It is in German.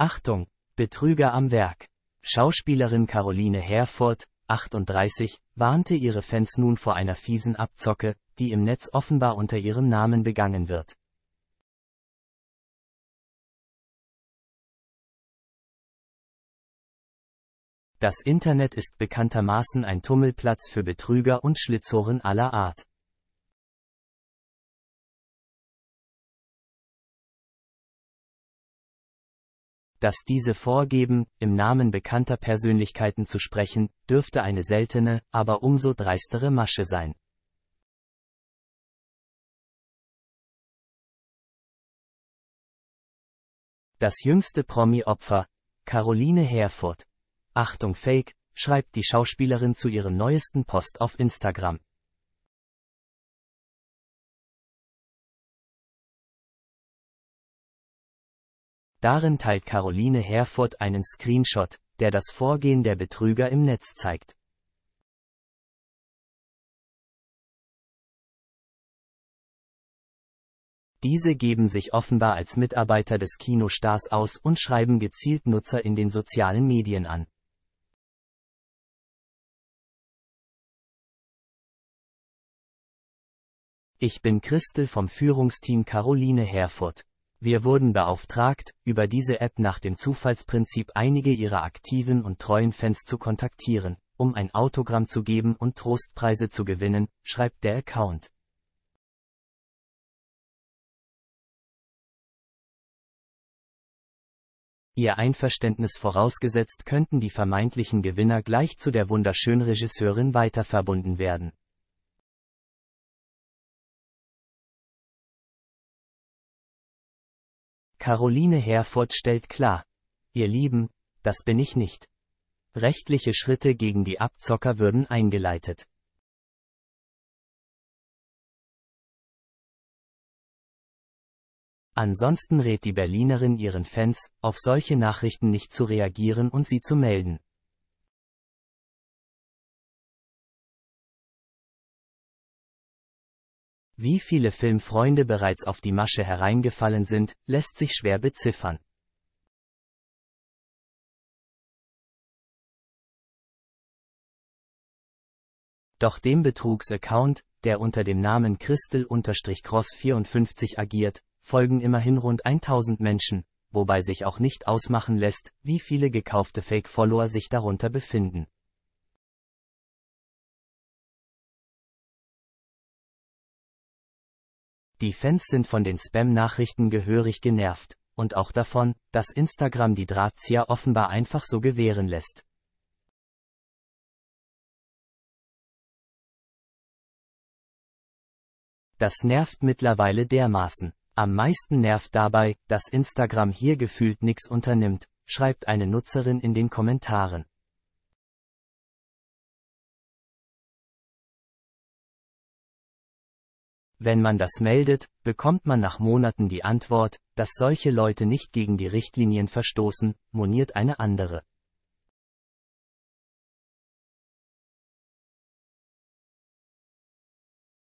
Achtung, Betrüger am Werk. Schauspielerin Caroline Herford, 38, warnte ihre Fans nun vor einer fiesen Abzocke, die im Netz offenbar unter ihrem Namen begangen wird. Das Internet ist bekanntermaßen ein Tummelplatz für Betrüger und Schlitzohren aller Art. Dass diese vorgeben, im Namen bekannter Persönlichkeiten zu sprechen, dürfte eine seltene, aber umso dreistere Masche sein. Das jüngste Promi-Opfer, Caroline Herfurth. Achtung Fake, schreibt die Schauspielerin zu ihrem neuesten Post auf Instagram. Darin teilt Caroline Herford einen Screenshot, der das Vorgehen der Betrüger im Netz zeigt. Diese geben sich offenbar als Mitarbeiter des Kinostars aus und schreiben gezielt Nutzer in den sozialen Medien an. Ich bin Christel vom Führungsteam Caroline Herford. Wir wurden beauftragt, über diese App nach dem Zufallsprinzip einige ihrer aktiven und treuen Fans zu kontaktieren, um ein Autogramm zu geben und Trostpreise zu gewinnen, schreibt der Account. Ihr Einverständnis vorausgesetzt könnten die vermeintlichen Gewinner gleich zu der wunderschönen Regisseurin weiterverbunden werden. Caroline Herford stellt klar, ihr Lieben, das bin ich nicht. Rechtliche Schritte gegen die Abzocker würden eingeleitet. Ansonsten rät die Berlinerin ihren Fans, auf solche Nachrichten nicht zu reagieren und sie zu melden. Wie viele Filmfreunde bereits auf die Masche hereingefallen sind, lässt sich schwer beziffern. Doch dem Betrugsaccount, der unter dem Namen Christel-Cross54 agiert, folgen immerhin rund 1000 Menschen, wobei sich auch nicht ausmachen lässt, wie viele gekaufte Fake-Follower sich darunter befinden. Die Fans sind von den Spam-Nachrichten gehörig genervt, und auch davon, dass Instagram die Drahtzieher offenbar einfach so gewähren lässt. Das nervt mittlerweile dermaßen. Am meisten nervt dabei, dass Instagram hier gefühlt nichts unternimmt, schreibt eine Nutzerin in den Kommentaren. Wenn man das meldet, bekommt man nach Monaten die Antwort, dass solche Leute nicht gegen die Richtlinien verstoßen, moniert eine andere.